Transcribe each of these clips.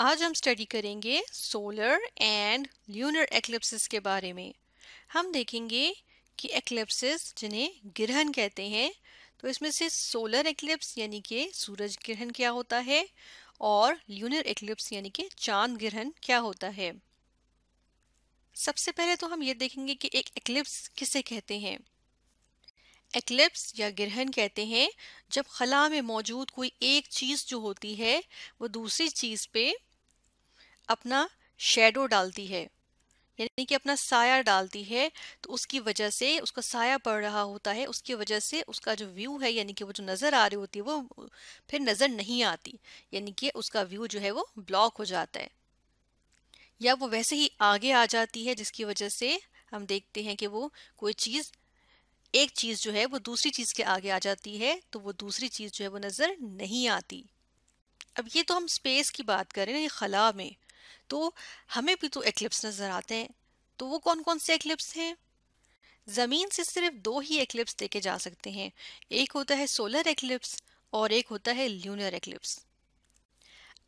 आज हम स्टडी करेंगे सोलर एंड ल्यूनर एक्लिप्सिस के बारे में हम देखेंगे कि एक्लिप्सिस जिन्हें ग्रहण कहते हैं तो इसमें से सोलर एक्लिप्स यानी कि सूरज ग्रहण क्या होता है और ल्यूनर एक्लिप्स यानी कि चांद ग्रहण क्या होता है सबसे पहले तो हम ये देखेंगे कि एक एक्लिप्स किसे कहते हैं एक्लिप्स या ग्रहण कहते हैं जब खला में मौजूद कोई एक चीज़ जो होती है वो दूसरी चीज़ पे अपना शेडो डालती है यानी कि अपना साया डालती है तो उसकी वजह से उसका साया पड़ रहा होता है उसकी वजह से उसका जो व्यू है यानी कि वो जो नज़र आ रही होती है वो फिर नज़र नहीं आती यानी कि उसका व्यू जो है वो ब्लॉक हो जाता है या वो वैसे ही आगे आ जाती है जिसकी वजह से हम देखते हैं कि वो कोई चीज़ एक चीज़ जो है वो दूसरी चीज़ के आगे आ जाती है तो वो दूसरी चीज़ जो है वो नज़र नहीं आती अब ये तो हम स्पेस की बात करें ना ये खला में तो हमें भी तो एक्लिप्स नज़र आते हैं तो वो कौन कौन से एक्लिप्स हैं ज़मीन से सिर्फ दो ही एक्लिप्स देखे जा सकते हैं एक होता है सोलर एक्लिप्स और एक होता है ल्यूनर एक्लिप्स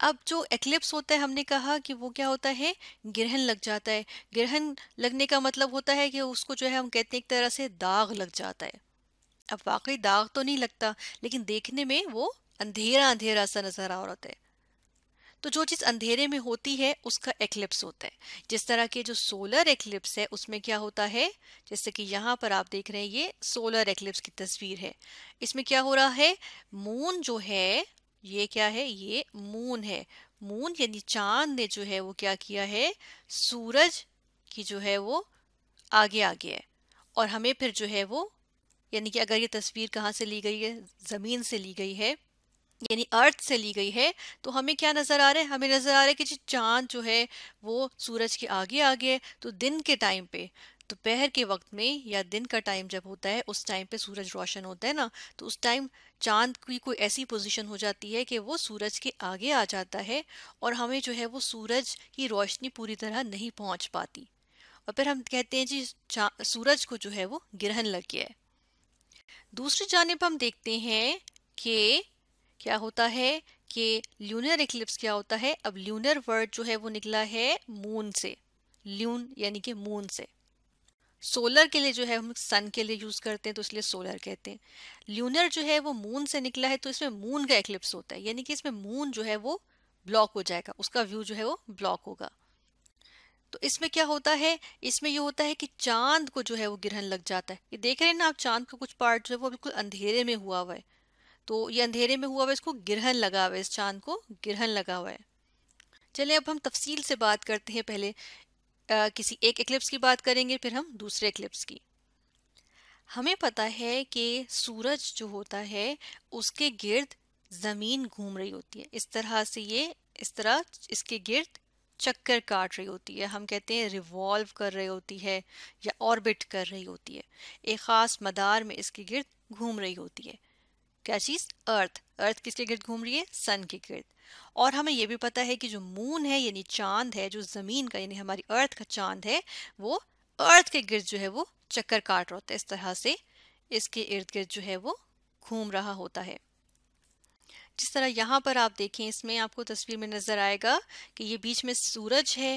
अब जो एक्लिप्स होता है हमने कहा कि वो क्या होता है ग्रहण लग जाता है ग्रहण लगने का मतलब होता है कि उसको जो है हम कहते हैं एक तरह से दाग लग जाता है अब वाकई दाग तो नहीं लगता लेकिन देखने में वो अंधेरा अंधेरा सा नज़र आ रहा होता है तो जो चीज़ अंधेरे में होती है उसका एक्लिप्स होता है जिस तरह के जो सोलर एक्लिप्स है उसमें क्या होता है जैसे कि यहाँ पर आप देख रहे हैं ये सोलर एक्लिप्स की तस्वीर है इसमें क्या हो रहा है मून जो है ये क्या है ये मून है मून यानी चांद ने जो है वो क्या किया है सूरज की जो है वो आगे आगे है और हमें फिर जो है वो यानी कि अगर ये तस्वीर कहाँ से ली गई है ज़मीन से ली गई है यानी अर्थ से ली गई है तो हमें क्या नज़र आ रहा है हमें नज़र आ रहा है कि चांद जो है वो सूरज के आगे आगे तो दिन के टाइम पे दोपहर के वक्त में या दिन का टाइम जब होता है उस टाइम पे सूरज रोशन होता है ना तो उस टाइम चांद की कोई ऐसी पोजीशन हो जाती है कि वो सूरज के आगे आ जाता है और हमें जो है वो सूरज की रोशनी पूरी तरह नहीं पहुंच पाती और फिर हम कहते हैं जी सूरज को जो है वो ग्रहण लग गया है दूसरी जानब हम देखते हैं कि क्या होता है कि ल्यूनर इक्लिप्स क्या होता है अब ल्यूनर वर्ड जो है वो निकला है मून से ल्यून यानी कि मून से सोलर के लिए जो है हम सन के लिए यूज़ करते हैं तो इसलिए सोलर कहते हैं ल्यूनर जो है वो मून से निकला है तो इसमें मून का एक्लिप्स होता है यानी कि इसमें मून जो है वो ब्लॉक हो जाएगा उसका व्यू जो है वो ब्लॉक होगा तो इसमें क्या होता है इसमें ये होता है कि चांद को जो है वो ग्रहण लग जाता है ये देख रहे हैं ना आप चांद का कुछ पार्ट जो है वो बिल्कुल अंधेरे में हुआ हुआ है तो ये अंधेरे में हुआ हुआ इसको ग्रहण लगा हुआ है इस चांद को ग्रहण लगा हुआ है चलिए अब हम तफसील से बात करते हैं पहले आ, किसी एक एक्लिप्स की बात करेंगे फिर हम दूसरे एक्लिप्स की हमें पता है कि सूरज जो होता है उसके गिर्द ज़मीन घूम रही होती है इस तरह से ये इस तरह इसके गिर्द चक्कर काट रही होती है हम कहते हैं रिवॉल्व कर रही होती है या ऑर्बिट कर रही होती है एक ख़ास मदार में इसके गिर्द घूम रही होती है क्या चीज अर्थ अर्थ किसके गिर्द घूम रही है सन के गिर्द और हमें यह भी पता है कि जो मून है यानी चांद है जो जमीन का यानी हमारी अर्थ का चांद है वो अर्थ के गिर्द जो है वो चक्कर काट रहा होता है इस तरह से इसके इर्द गिर्द जो है वो घूम रहा होता है जिस तरह यहाँ पर आप देखें इसमें आपको तस्वीर में नजर आएगा कि ये बीच में सूरज है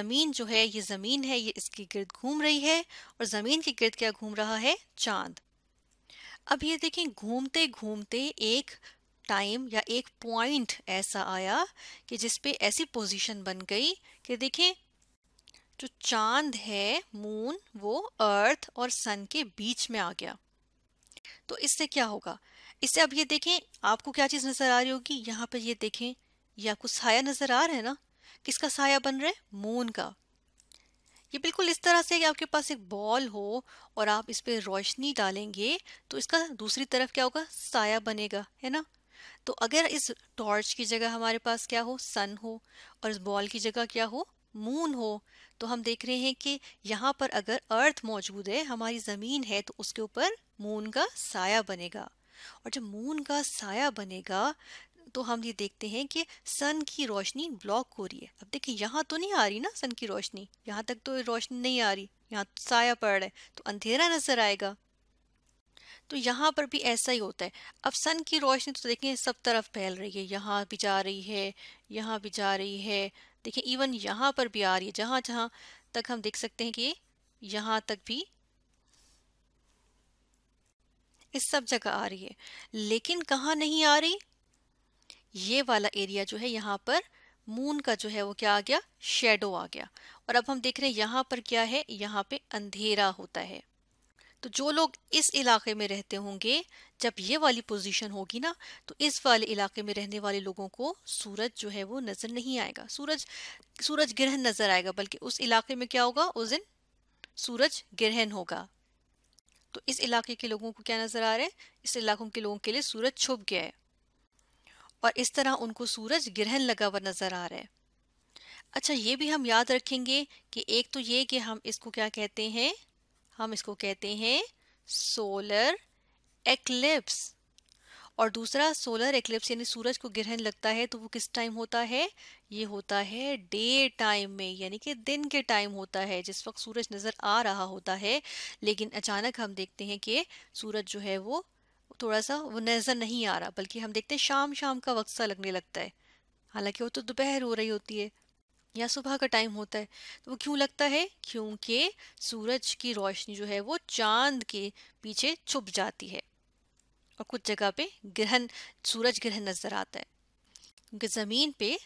जमीन जो है ये जमीन है ये इसके गिर्द घूम रही है और जमीन के गिर्द क्या घूम रहा है चांद अब ये देखें घूमते घूमते एक टाइम या एक पॉइंट ऐसा आया कि जिस पे ऐसी पोजीशन बन गई कि देखें जो चांद है मून वो अर्थ और सन के बीच में आ गया तो इससे क्या होगा इससे अब ये देखें आपको क्या चीज़ नज़र आ रही होगी यहाँ पर ये देखें ये आपको साया नज़र आ रहा है ना किसका साया बन रहा है मून का ये बिल्कुल इस तरह से कि आपके पास एक बॉल हो और आप इस पर रोशनी डालेंगे तो इसका दूसरी तरफ क्या होगा साया बनेगा है ना तो अगर इस टॉर्च की जगह हमारे पास क्या हो सन हो और इस बॉल की जगह क्या हो मून हो तो हम देख रहे हैं कि यहाँ पर अगर अर्थ मौजूद है हमारी ज़मीन है तो उसके ऊपर मून का साया बनेगा और जब मून का साया बनेगा तो हम ये देखते हैं कि सन की रोशनी ब्लॉक हो रही है अब देखिए यहाँ तो नहीं आ रही ना सन की रोशनी यहाँ तक तो रोशनी नहीं आ रही यहाँ तो साया पड़ रहा है तो अंधेरा नजर आएगा तो यहाँ पर भी ऐसा ही होता है अब सन की रोशनी तो देखें सब तरफ फैल रही है यहाँ भी जा रही है यहाँ भी जा रही है देखें इवन यहाँ पर भी आ रही है जहाँ जहाँ तक हम देख सकते हैं कि यहाँ तक भी इस सब जगह आ रही है लेकिन कहाँ नहीं आ रही ये वाला एरिया जो है यहाँ पर मून का जो है वो क्या आ गया शेडो आ गया और अब हम देख रहे हैं यहाँ पर क्या है यहाँ पे अंधेरा होता है तो जो लोग इस इलाके में रहते होंगे जब ये वाली पोजीशन होगी ना तो इस वाले इलाके में रहने वाले लोगों को सूरज जो है वो नज़र नहीं आएगा सूरज सूरज ग्रहण नज़र आएगा बल्कि उस इलाके में क्या होगा उस दिन सूरज ग्रहण होगा तो इस इलाके के लोगों को क्या नज़र आ रहा है इस इलाकों के लोगों के लिए सूरज छुप गया है और इस तरह उनको सूरज ग्रहण लगा हुआ नजर आ रहा है अच्छा ये भी हम याद रखेंगे कि एक तो ये कि हम इसको क्या कहते हैं हम इसको कहते हैं सोलर एक्लिप्स और दूसरा सोलर एक्लिप्स यानी सूरज को ग्रहण लगता है तो वो किस टाइम होता है ये होता है डे टाइम में यानी कि दिन के टाइम होता है जिस वक्त सूरज नज़र आ रहा होता है लेकिन अचानक हम देखते हैं कि सूरज जो है वो थोड़ा सा वो नज़र नहीं आ रहा बल्कि हम देखते हैं शाम शाम का वक्त सा लगने लगता है हालांकि वो तो दोपहर हो रही होती है या सुबह का टाइम होता है तो वो क्यों लगता है क्योंकि सूरज की रोशनी जो है वो चांद के पीछे छुप जाती है और कुछ जगह पे ग्रहण सूरज ग्रहण नज़र आता है क्योंकि ज़मीन पे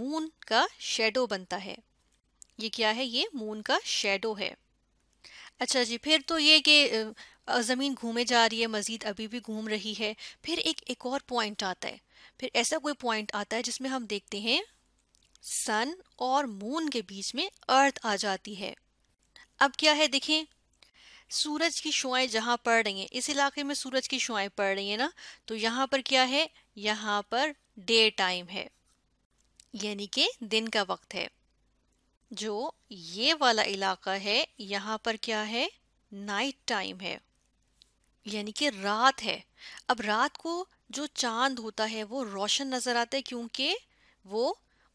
मून का शेडो बनता है ये क्या है ये मून का शेडो है अच्छा जी फिर तो ये कि ज़मीन घूमे जा रही है मज़ीद अभी भी घूम रही है फिर एक एक और पॉइंट आता है फिर ऐसा कोई पॉइंट आता है जिसमें हम देखते हैं सन और मून के बीच में अर्थ आ जाती है अब क्या है देखें सूरज की शुआएं जहाँ पड़ रही हैं इस इलाके में सूरज की शुआएं पड़ रही हैं ना तो यहाँ पर क्या है यहाँ पर डे टाइम है यानी कि दिन का वक्त है जो ये वाला इलाका है यहाँ पर क्या है नाइट टाइम है यानी कि रात है अब रात को जो चांद होता है वो रोशन नजर आता है क्योंकि वो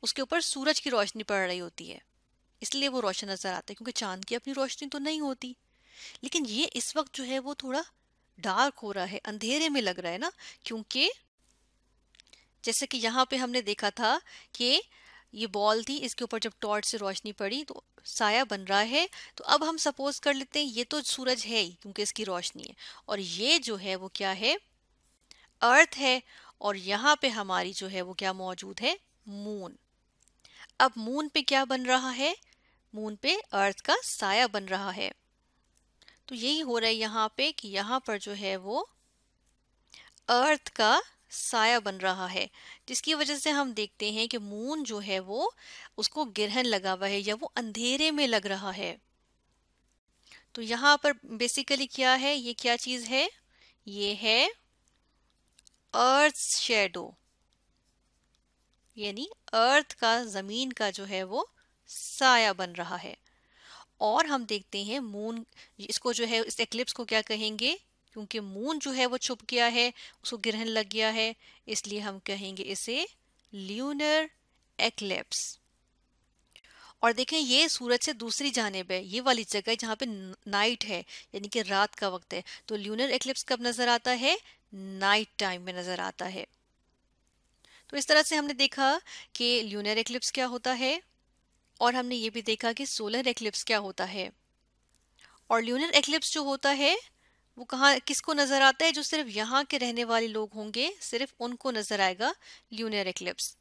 उसके ऊपर सूरज की रोशनी पड़ रही होती है इसलिए वो रोशन नजर आता है क्योंकि चांद की अपनी रोशनी तो नहीं होती लेकिन ये इस वक्त जो है वो थोड़ा डार्क हो रहा है अंधेरे में लग रहा है ना क्योंकि जैसे कि यहाँ पे हमने देखा था कि ये बॉल थी इसके ऊपर जब टॉर्च से रोशनी पड़ी तो साया बन रहा है तो अब हम सपोज कर लेते हैं ये तो सूरज है ही क्योंकि इसकी रोशनी है और ये जो है वो क्या है अर्थ है और यहाँ पे हमारी जो है वो क्या मौजूद है मून अब मून पे क्या बन रहा है मून पे अर्थ का साया बन रहा है तो यही हो रहा है यहाँ पे कि यहाँ पर जो है वो अर्थ का साया बन रहा है जिसकी वजह से हम देखते हैं कि मून जो है वो उसको ग्रहण लगा हुआ है या वो अंधेरे में लग रहा है तो यहां पर बेसिकली क्या है ये क्या चीज़ है ये है अर्थ शेडो यानी अर्थ का ज़मीन का जो है वो साया बन रहा है और हम देखते हैं मून इसको जो है इस एक्लिप्स को क्या कहेंगे क्योंकि मून जो है वो छुप गया है उसको ग्रहण लग गया है इसलिए हम कहेंगे इसे ल्यूनर एक्लेप्स और देखें ये सूरज से दूसरी जानब है ये वाली जगह है जहाँ पे नाइट है यानी कि रात का वक्त है तो ल्यूनर एक्लिप्स कब नज़र आता है नाइट टाइम में नज़र आता है तो इस तरह से हमने देखा कि ल्यूनर एक्लिप्स क्या होता है और हमने ये भी देखा कि सोलर एक्लिप्स क्या होता है और ल्यूनर एक्लिप्स जो होता है वो कहाँ किसको नज़र आता है जो सिर्फ यहाँ के रहने वाले लोग होंगे सिर्फ उनको नज़र आएगा ल्यूनियर एक्लिप्स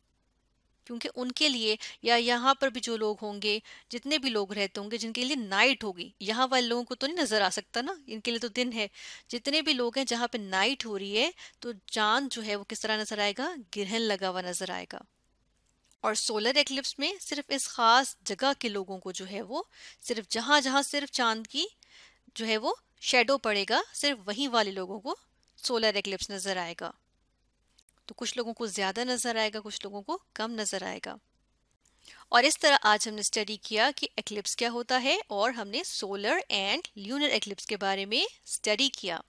क्योंकि उनके लिए या यहाँ पर भी जो लोग होंगे जितने भी लोग रहते होंगे जिनके लिए नाइट होगी यहाँ वाले लोगों को तो नहीं नज़र आ सकता ना इनके लिए तो दिन है जितने भी लोग हैं जहाँ पे नाइट हो रही है तो चांद जो है वो किस तरह नज़र आएगा ग्रहण लगा हुआ नज़र आएगा और सोलर एक्लिप्स में सिर्फ इस खास जगह के लोगों को जो है वो सिर्फ जहाँ जहाँ सिर्फ चांद की जो है वो शेडो पड़ेगा सिर्फ वहीं वाले लोगों को सोलर एक्लिप्स नज़र आएगा तो कुछ लोगों को ज़्यादा नज़र आएगा कुछ लोगों को कम नज़र आएगा और इस तरह आज हमने स्टडी किया कि एक्लिप्स क्या होता है और हमने सोलर एंड ल्यूनर एक्लिप्स के बारे में स्टडी किया